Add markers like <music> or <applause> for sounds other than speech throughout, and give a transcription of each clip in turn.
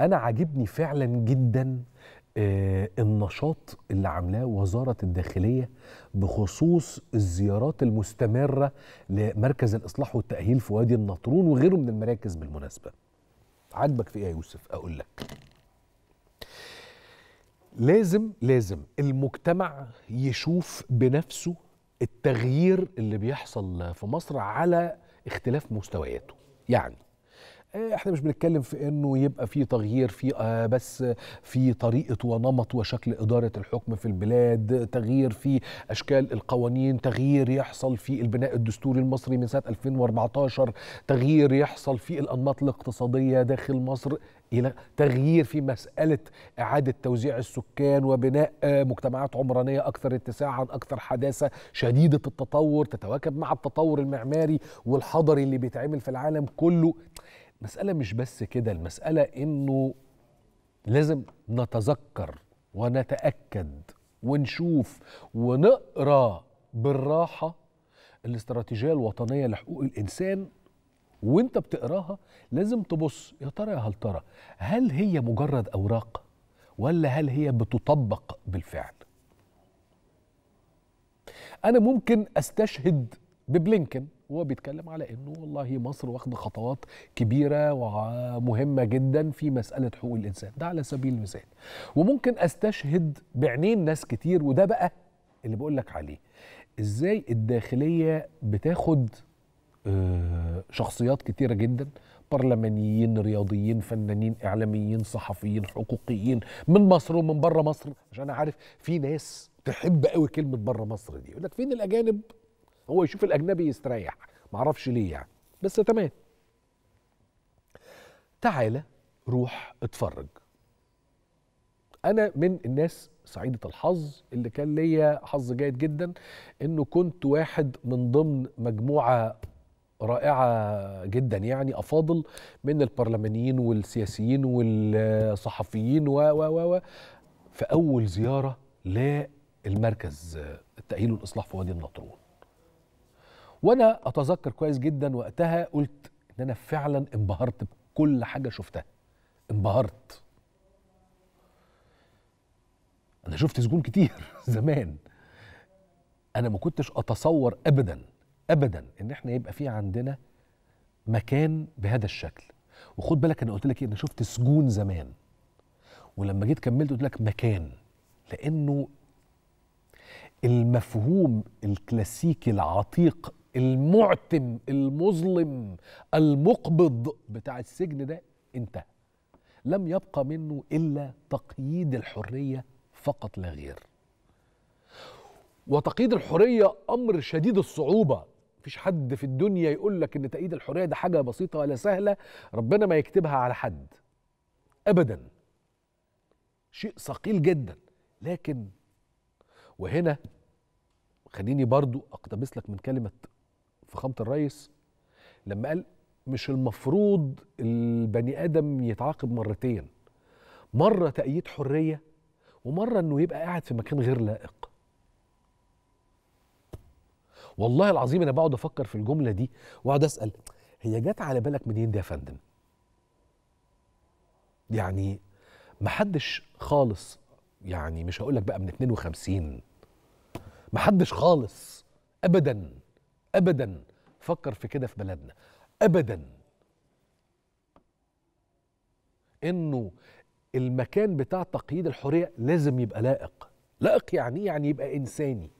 انا عاجبني فعلا جدا آه، النشاط اللي عاملاه وزاره الداخليه بخصوص الزيارات المستمره لمركز الاصلاح والتاهيل في وادي النطرون وغيره من المراكز بالمناسبه عاجبك في ايه يا يوسف اقول لك لازم لازم المجتمع يشوف بنفسه التغيير اللي بيحصل في مصر على اختلاف مستوياته يعني إيه، احنا مش بنتكلم في انه يبقى في تغيير في آه بس في طريقه ونمط وشكل اداره الحكم في البلاد تغيير في اشكال القوانين تغيير يحصل في البناء الدستوري المصري من سنه 2014 تغيير يحصل في الانماط الاقتصاديه داخل مصر الى تغيير في مساله اعاده توزيع السكان وبناء آه، مجتمعات عمرانيه اكثر اتساعا اكثر حداثه شديده التطور تتواكب مع التطور المعماري والحضري اللي بيتعمل في العالم كله المسألة مش بس كده المسألة إنه لازم نتذكر ونتأكد ونشوف ونقرأ بالراحة الاستراتيجية الوطنية لحقوق الإنسان وانت بتقراها لازم تبص يا ترى يا هل ترى هل هي مجرد اوراق ولا هل هي بتطبق بالفعل انا ممكن استشهد ببلينكن هو بيتكلم على انه والله مصر واخده خطوات كبيره ومهمه جدا في مساله حقوق الانسان ده على سبيل المثال وممكن استشهد بعينين ناس كتير وده بقى اللي بقول لك عليه ازاي الداخليه بتاخد آه، شخصيات كتيره جدا برلمانيين رياضيين فنانين اعلاميين صحفيين حقوقيين من مصر ومن بره مصر عشان انا عارف في ناس تحب قوي كلمه بره مصر دي يقول لك فين الاجانب هو يشوف الاجنبي يستريح معرفش ليه يعني بس تمام تعالى روح اتفرج انا من الناس سعيده الحظ اللي كان ليا حظ جيد جدا انه كنت واحد من ضمن مجموعه رائعه جدا يعني افاضل من البرلمانيين والسياسيين والصحفيين و و و في اول زياره للمركز التاهيل والاصلاح في وادي النطرون وانا اتذكر كويس جدا وقتها قلت ان انا فعلا انبهرت بكل حاجه شفتها انبهرت انا شفت سجون كتير <laughs> زمان انا ما كنتش اتصور ابدا ابدا ان احنا يبقى في عندنا مكان بهذا الشكل وخد بالك انا قلت لك ايه انا شفت سجون زمان ولما جيت كملت قلت لك مكان لانه المفهوم الكلاسيكي العتيق المعتم المظلم المقبض بتاع السجن ده انتهى لم يبقى منه الا تقييد الحريه فقط لا غير وتقييد الحريه امر شديد الصعوبه مفيش حد في الدنيا يقول لك ان تقييد الحريه ده حاجه بسيطه ولا سهله ربنا ما يكتبها على حد ابدا شيء ثقيل جدا لكن وهنا خليني برضو اقتبس لك من كلمه فخامه الرئيس لما قال مش المفروض البني ادم يتعاقب مرتين مره تأييد حريه ومره انه يبقى قاعد في مكان غير لائق والله العظيم انا بقعد افكر في الجمله دي واقعد اسال هي جت على بالك منين دي يا فندم يعني محدش خالص يعني مش هقول لك بقى من 52 محدش خالص ابدا ابدا فكر في كده في بلدنا ابدا انه المكان بتاع تقييد الحريه لازم يبقى لائق لائق يعني إيه؟ يعني يبقى انساني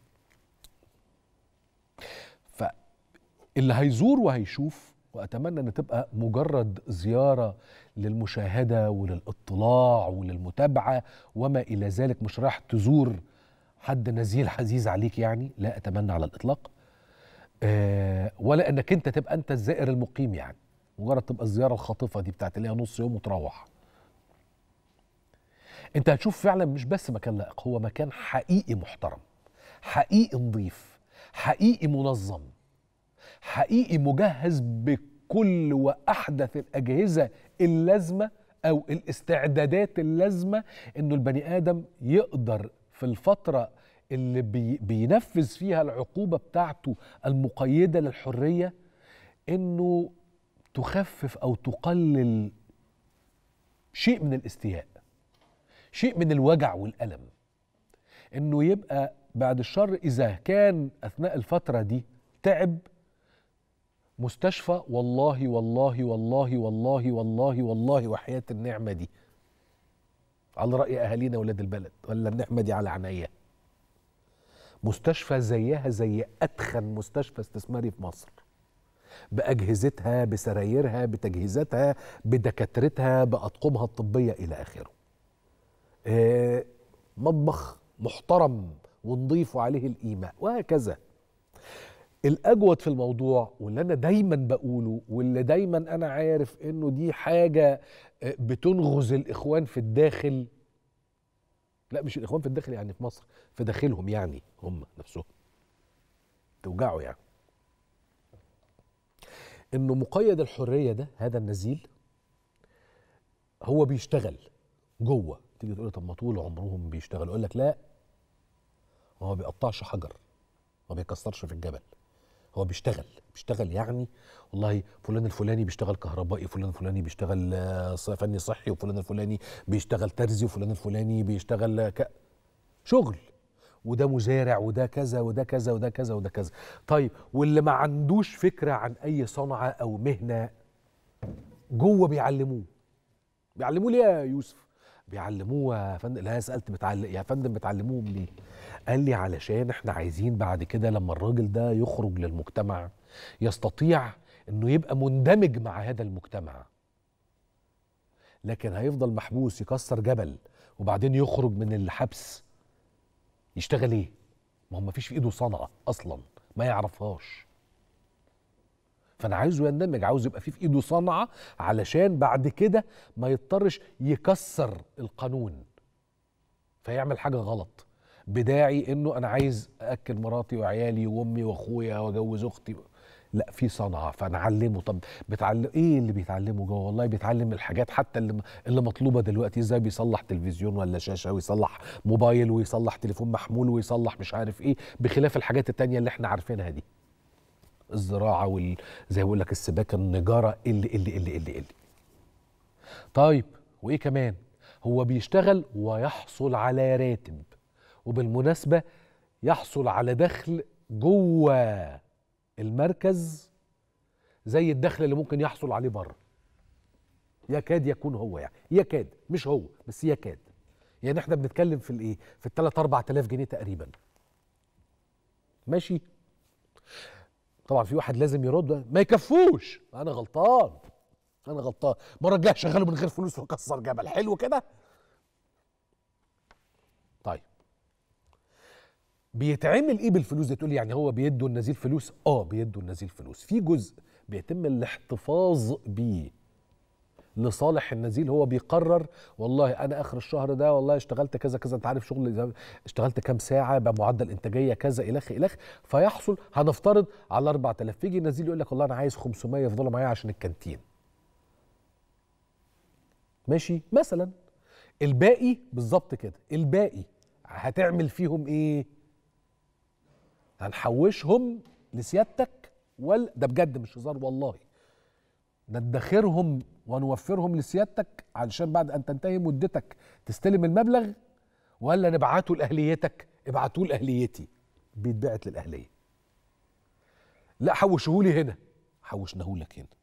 فاللي هيزور وهيشوف واتمنى ان تبقى مجرد زياره للمشاهده وللاطلاع وللمتابعه وما الى ذلك مش رايح تزور حد نزيل حزيز عليك يعني لا اتمنى على الاطلاق آه، ولا انك انت تبقى انت الزائر المقيم يعني مجرد تبقى الزياره الخاطفه دي بتاعت اللي هي نص يوم وتروح انت هتشوف فعلا مش بس مكان لائق هو مكان حقيقي محترم حقيقي نظيف حقيقي منظم حقيقي مجهز بكل واحدث الاجهزه اللازمه او الاستعدادات اللازمه انه البني ادم يقدر في الفتره اللي بي بينفذ فيها العقوبة بتاعته المقيدة للحرية انه تخفف او تقلل شيء من الاستياء شيء من الوجع والألم انه يبقى بعد الشر اذا كان اثناء الفترة دي تعب مستشفى والله والله والله والله والله والله وحياة النعمة دي على رأي أهالينا ولاد البلد ولا النعمة دي على عناية مستشفى زيها زي أتخن مستشفى استثماري في مصر بأجهزتها بسرايرها بتجهيزاتها بدكاترتها بأطقمها الطبية إلى آخره آه، مطبخ محترم ونضيف عليه الإيماء وهكذا الأجود في الموضوع واللي أنا دايما بقوله واللي دايما أنا عارف إنه دي حاجة آه، بتنغز الإخوان في الداخل لا مش الاخوان في الداخل يعني في مصر في داخلهم يعني هم نفسهم توجعوا يعني انه مقيد الحريه ده هذا النزيل هو بيشتغل جوه تيجي تقول طب ما طول عمرهم بيشتغلوا يقول لك لا هو ما بيقطعش حجر ما بيكسرش في الجبل هو بيشتغل بيشتغل يعني والله فلان الفلاني بيشتغل كهربائي فلان الفلاني بيشتغل آه، فني صحي وفلان الفلاني بيشتغل ترزي وفلان الفلاني بيشتغل ك... شغل وده مزارع وده كذا وده كذا وده كذا وده كذا طيب واللي ما عندوش فكرة عن أي صنعة أو مهنة جوه بيعلموه بيعلموه ليه يا يوسف بيعلموه يا فندم لا سالت بتعلم يا فندم بتعلموهم ليه قال لي علشان احنا عايزين بعد كده لما الراجل ده يخرج للمجتمع يستطيع انه يبقى مندمج مع هذا المجتمع لكن هيفضل محبوس يكسر جبل وبعدين يخرج من الحبس يشتغل ايه ما هو مفيش في ايده صنعه اصلا ما يعرفهاش فانا عايزه يندمج عاوز يبقى فيه في ايده صنعه علشان بعد كده ما يضطرش يكسر القانون فيعمل حاجه غلط بداعي انه انا عايز اكل مراتي وعيالي وامي واخويا واجوز اختي لا في صنعه فنعلمه طب بتعلم ايه اللي بيتعلمه جوه والله بيتعلم الحاجات حتى اللي اللي مطلوبه دلوقتي ازاي بيصلح تلفزيون ولا شاشه ويصلح موبايل ويصلح تليفون محمول ويصلح مش عارف ايه بخلاف الحاجات التانية اللي احنا عارفينها دي الزراعه وال زي ما بقول لك السباكه النجاره اللي اللي اللي اللي اللي طيب وايه كمان هو بيشتغل ويحصل على راتب وبالمناسبه يحصل على دخل جوه المركز زي الدخل اللي ممكن يحصل عليه بره يكاد يكون هو يعني يكاد مش هو بس يكاد يعني احنا بنتكلم في الايه في ال اربع تلاف جنيه تقريبا ماشي طبعا في واحد لازم يرد ما يكفوش انا غلطان انا غلطان مرة الجايه شغله من غير فلوس وكسر جبل حلو كده بيتعمل ايه بالفلوس دي تقول يعني هو بيدوا النزيل فلوس اه بيدوا النزيل فلوس في جزء بيتم الاحتفاظ بيه لصالح النزيل هو بيقرر والله انا اخر الشهر ده والله اشتغلت كذا كذا انت عارف شغل اشتغلت كام ساعه بمعدل انتاجيه كذا الخ الخ فيحصل هنفترض على 4000 يجي النزيل يقول لك والله انا عايز 500 يفضلوا معايا عشان الكانتين ماشي مثلا الباقي بالظبط كده الباقي هتعمل فيهم ايه هنحوشهم لسيادتك ولا ده بجد مش هزار والله ندخرهم ونوفرهم لسيادتك علشان بعد ان تنتهي مدتك تستلم المبلغ ولا نبعته لاهليتك ابعتوه لاهليتي بيتبعت للاهليه لا حوشهولي هنا حوشناهولك هنا